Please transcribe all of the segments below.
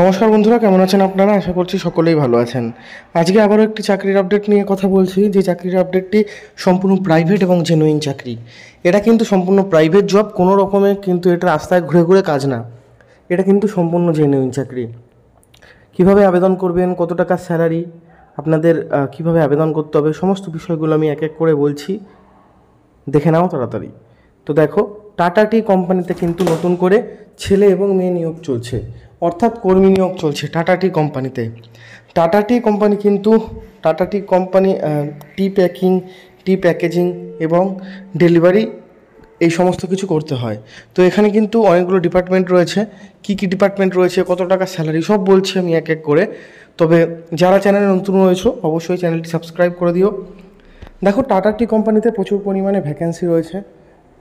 নমস্কার বন্ধুরা কেমন আছেন আপনারা আশা করছি সকলেই ভালো আছেন আজকে আবারও একটি চাকরির আপডেট নিয়ে কথা বলছি যে চাকরির আপডেটটি সম্পূর্ণ প্রাইভেট এবং জেনুইন চাকরি এটা কিন্তু সম্পূর্ণ প্রাইভেট জব কোনো রকমে কিন্তু এটা রাস্তায় ঘুরে ঘুরে কাজ না এটা কিন্তু সম্পূর্ণ জেনুইন চাকরি কিভাবে আবেদন করবেন কত টাকার স্যালারি আপনাদের কিভাবে আবেদন করতে হবে সমস্ত বিষয়গুলো আমি এক এক করে বলছি দেখে নাও তাড়াতাড়ি তো দেখো টাটা টি কোম্পানিতে কিন্তু নতুন করে ছেলে এবং মেয়ে নিয়োগ চলছে অর্থাৎ কর্মী নিয়োগ চলছে টাটা টি কোম্পানিতে টাটা টি কোম্পানি কিন্তু Tata tea company tea packing tea packaging এবং ডেলিভারি এই সমস্ত কিছু করতে হয় তো এখানে কিন্তু অনেকগুলো ডিপার্টমেন্ট রয়েছে কি কি ডিপার্টমেন্ট রয়েছে কত টাকা স্যালারি সব বলছি আমি এক এক করে তবে যারা চ্যানেলে নতুন রয়েছে অবশ্যই চ্যানেলটি সাবস্ক্রাইব করে দিও দেখো টাটা টি কোম্পানিতে প্রচুর পরিমাণে ভ্যাকেন্সি রয়েছে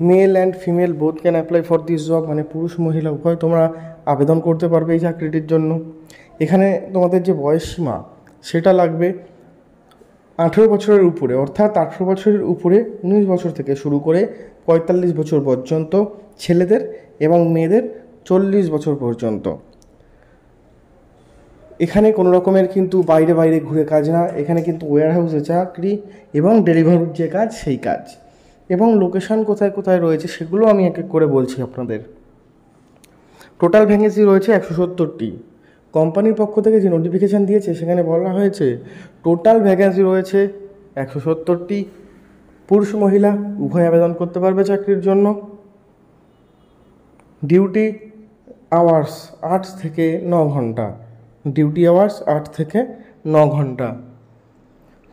male and female both can apply for this job মানে পুরুষ মহিলা উভয় তোমরা আবেদন করতে পারবে এই চাকরিটির জন্য এখানে তোমাদের যে বয়স সীমা সেটা লাগবে আঠেরো বছরের উপরে অর্থাৎ আঠেরো বছরের উপরে উনিশ বছর থেকে শুরু করে পঁয়তাল্লিশ বছর পর্যন্ত ছেলেদের এবং মেয়েদের চল্লিশ বছর পর্যন্ত এখানে কোনো রকমের কিন্তু বাইরে বাইরে ঘুরে কাজ না এখানে কিন্তু ওয়ার হাউসে চাকরি এবং ডেলিভারির যে কাজ সেই কাজ এবং লোকেশান কোথায় কোথায় রয়েছে সেগুলো আমি এক এক করে বলছি আপনাদের টোটাল ভ্যাকেন্সি রয়েছে একশো সত্তরটি কোম্পানির পক্ষ থেকে যে নোটিফিকেশান দিয়েছে সেখানে বলা হয়েছে টোটাল ভ্যাকেন্সি রয়েছে একশো সত্তরটি পুরুষ মহিলা উভয় আবেদন করতে পারবে চাকরির জন্য ডিউটি আওয়ার্স আট থেকে ন ঘন্টা ডিউটি আওয়ার্স আট থেকে ন ঘন্টা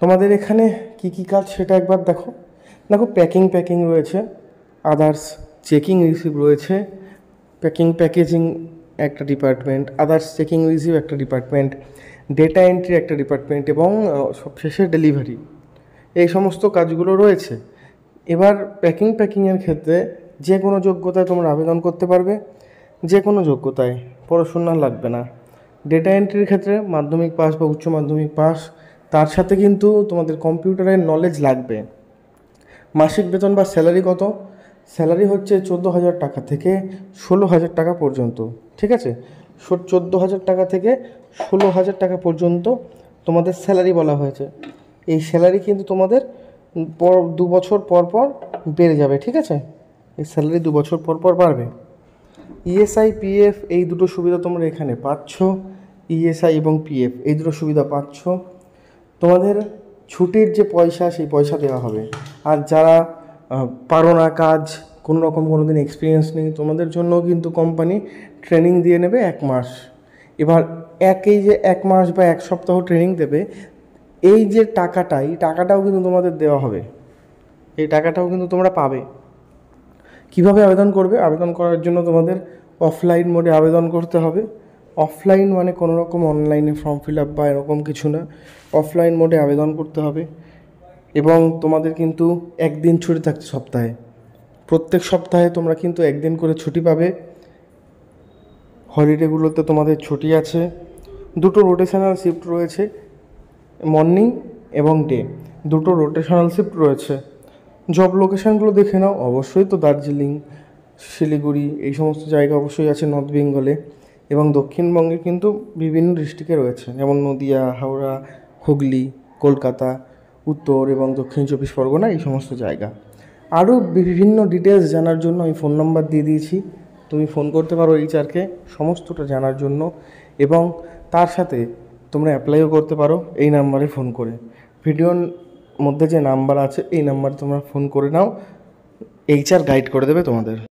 তোমাদের এখানে কি কি কাজ সেটা একবার দেখো দেখো প্যাকিং প্যাকিং রয়েছে আদার্স চেকিং রিসিভ রয়েছে প্যাকিং প্যাকেজিং একটা ডিপার্টমেন্ট আদার্স চেকিং রিসিভ একটা ডিপার্টমেন্ট ডেটা এন্ট্রি একটা ডিপার্টমেন্ট এবং সবশেষে ডেলিভারি এই সমস্ত কাজগুলো রয়েছে এবার প্যাকিং প্যাকিংয়ের ক্ষেত্রে যে কোনো যোগ্যতায় তোমরা আবেদন করতে পারবে যে কোনো যোগ্যতায় পড়াশোনা লাগবে না ডেটা এন্ট্রির ক্ষেত্রে মাধ্যমিক পাস বা উচ্চ মাধ্যমিক পাস তার সাথে কিন্তু তোমাদের কম্পিউটারের নলেজ লাগবে মাসিক বেতন বা স্যালারি কত স্যালারি হচ্ছে চোদ্দো হাজার টাকা থেকে ষোলো হাজার টাকা পর্যন্ত ঠিক আছে চোদ্দো হাজার টাকা থেকে ষোলো হাজার টাকা পর্যন্ত তোমাদের স্যালারি বলা হয়েছে এই স্যালারি কিন্তু তোমাদের পর দু বছর পর পর বেড়ে যাবে ঠিক আছে এই স্যালারি দু বছর পর পর বাড়বে ইএসআই পিএফ এই দুটো সুবিধা তোমরা এখানে পাচ্ছ ইএসআই এবং পিএফ এই দুটো সুবিধা পাচ্ছ তোমাদের ছুটির যে পয়সা সেই পয়সা দেওয়া হবে আর যারা পারো না কাজ কোনো রকম কোনো দিন এক্সপিরিয়েন্স নেই তোমাদের জন্য কিন্তু কোম্পানি ট্রেনিং দিয়ে নেবে এক মাস এবার একই যে এক মাস বা এক সপ্তাহ ট্রেনিং দেবে এই যে টাকাটা এই টাকাটাও কিন্তু তোমাদের দেওয়া হবে এই টাকাটাও কিন্তু তোমরা পাবে কিভাবে আবেদন করবে আবেদন করার জন্য তোমাদের অফলাইন মোডে আবেদন করতে হবে অফলাইন মানে কোনো রকম অনলাইনে ফর্ম ফিল আপ বা এরকম কিছু না অফলাইন মোডে আবেদন করতে হবে এবং তোমাদের কিন্তু একদিন ছুটি থাকছে সপ্তাহে প্রত্যেক সপ্তাহে তোমরা কিন্তু একদিন করে ছুটি পাবে হলিডেগুলোতে তোমাদের ছুটি আছে দুটো রোটেশনাল শিফট রয়েছে মর্নিং এবং ডে দুটো রোটেশনাল শিফট রয়েছে জব লোকেশানগুলো দেখে নাও অবশ্যই তো দার্জিলিং শিলিগুড়ি এই সমস্ত জায়গা অবশ্যই আছে নর্থ বেঙ্গলে এবং দক্ষিণবঙ্গে কিন্তু বিভিন্ন ডিস্ট্রিক্টে রয়েছে যেমন নদিয়া হাওড়া হুগলি কলকাতা উত্তর এবং দক্ষিণ চব্বিশ পরগনা এই সমস্ত জায়গা আরও বিভিন্ন ডিটেলস জানার জন্য আমি ফোন নাম্বার দিয়ে দিয়েছি তুমি ফোন করতে পারো এইচআরকে সমস্তটা জানার জন্য এবং তার সাথে তোমরা অ্যাপ্লাইও করতে পারো এই নাম্বারে ফোন করে ভিডিওর মধ্যে যে নাম্বার আছে এই নাম্বার তোমরা ফোন করে নাও এইচআর গাইড করে দেবে তোমাদের